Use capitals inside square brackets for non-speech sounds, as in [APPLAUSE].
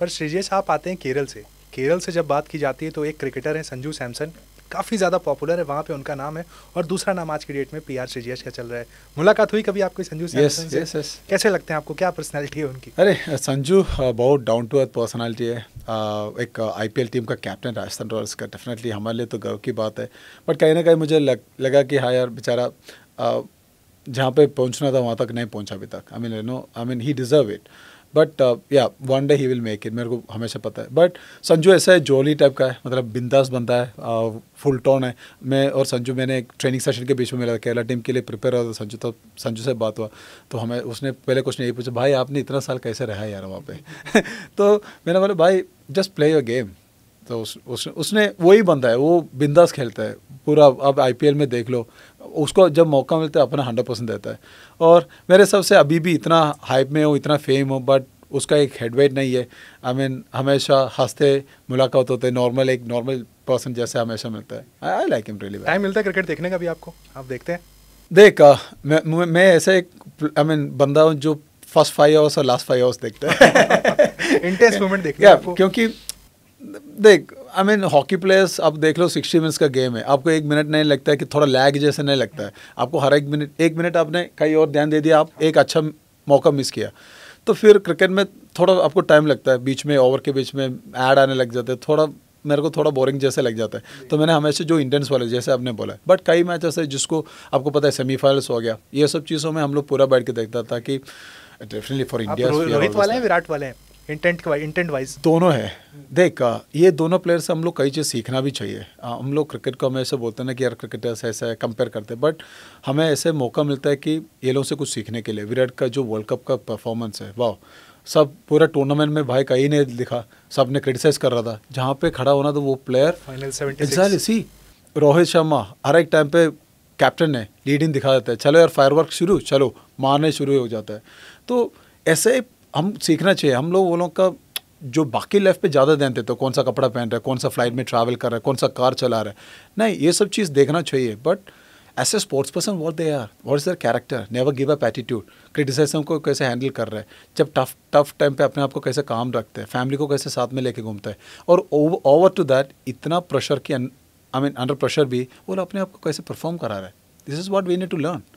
पर श्रीजेश आप आते हैं केरल से केरल से जब बात की जाती है तो एक क्रिकेटर है संजू सैमसन काफ़ी ज़्यादा पॉपुलर है वहाँ पे उनका नाम है और दूसरा नाम आज की डेट में पी आर श्रीजेश का चल रहा है मुलाकात हुई कभी आपकी संजू से yes, yes. कैसे लगते हैं आपको क्या पर्सनैलिटी है उनकी अरे संजू बहुत डाउन टू अर्थ पर्सनैलिटी है एक आईपीएल टीम का कैप्टन राजस्थान रॉयल्स का डेफिनेटली हमारे लिए तो गर्व की बात है बट कहीं ना कहीं मुझे लग, लगा कि हाँ यार बेचारा जहाँ पे पहुँचना था वहाँ तक नहीं पहुँचा अभी तक I mean no I mean he deserve it but yeah one day he will make it मेरे को हमेशा पता है बट संजू ऐसा है जोली टाइप का है मतलब बिंदास बनता है फुल टोन है मैं और संजू मैंने एक ट्रेनिंग सेशन के बीच में मेरा केरला टीम के लिए प्रिपेयर हुआ था संजू तो संजू से बात हुआ तो हमें उसने पहले कुछ नहीं पूछा भाई आपने इतना साल कैसे रहा है यार वहाँ पे [LAUGHS] तो मैंने बोला भाई जस्ट प्ले योर गेम तो उस, उस, उसने वही बनता है वो बिंदास खेलता है पूरा अब आई में देख लो उसको जब मौका मिलता है अपना हंड्रेड परसेंट देता है और मेरे हिसाब से अभी भी इतना हाइप में हो इतना फेम हो बट उसका एक हेडवेट नहीं है आई I मीन mean, हमेशा हंसते मुलाकात होते नॉर्मल एक नॉर्मल पर्सन जैसे हमेशा मिलता है I like him really time मिलता है क्रिकेट देखने का भी आपको आप देखते हैं देख मैं मैं ऐसा एक आई I मीन mean, बंदा हूँ जो फर्स्ट फाइव आवर्स और लास्ट फाइव आवर्स देखता है इंटेंस [LAUGHS] मोमेंट देखते हैं [LAUGHS] क्योंकि देख आई मीन हॉकी प्लेयर्स आप देख लो सिक्सटी मिनट्स का गेम है आपको एक मिनट नहीं लगता है कि थोड़ा लैग जैसे नहीं लगता है आपको हर एक मिनट एक मिनट आपने कहीं और ध्यान दे दिया आप एक अच्छा मौका मिस किया तो फिर क्रिकेट में थोड़ा आपको टाइम लगता है बीच में ओवर के बीच में ऐड आने लग जाते हैं थोड़ा मेरे को थोड़ा बोरिंग जैसे लग जाता है तो मैंने हमेशा जो इंटेंस वाले जैसे आपने बोला बट कई मैच ऐसे जिसको आपको पता है सेमीफाइनल्स हो गया ये सब चीज़ों में हम लोग पूरा बैठ के देखता था कि डेफिनेटली फॉर इंडिया रोहित वाले हैं विराट वाले हैं इंटेंट इंटेंट वाइज दोनों है देख ये दोनों प्लेयर से हम लोग कई चीज़ सीखना भी चाहिए हम लोग क्रिकेट को हमें ऐसे बोलते हैं ना कि यार क्रिकेटर्स ऐसा कंपेयर करते हैं बट हमें ऐसे मौका मिलता है कि ये लोगों से कुछ सीखने के लिए विराट का जो वर्ल्ड कप का परफॉर्मेंस है वाह सब पूरा टूर्नामेंट में भाई कहीं ने दिखा सब ने क्रिटिसाइज कर रहा था जहाँ पे खड़ा होना तो वो प्लेयर फाइनल सी रोहित शर्मा हर एक टाइम पे कैप्टन है लीडिंग दिखा देता है चलो यार फायरवर्क शुरू चलो मारने शुरू हो जाता है तो ऐसे हम सीखना चाहिए हम लोग वो लोग का जो बाकी लाइफ पे ज़्यादा ध्यान देते हो कौन सा कपड़ा पहन रहा है कौन सा फ्लाइट में ट्रैवल कर रहा है कौन सा कार चला रहा है नहीं ये सब चीज़ देखना चाहिए but as a sports person what they are what is their character never give up attitude criticism को कैसे हैंडल कर रहे हैं जब टफ टफ टाइम पे अपने आप को कैसे काम रखते हैं फैमिली को कैसे साथ में लेके घूमते हैं और ओवर टू दैट इतना प्रेशर की आई मीन अंडर प्रेशर भी वो अपने आप को कैसे परफॉर्म करा रहे हैं this is what we need to learn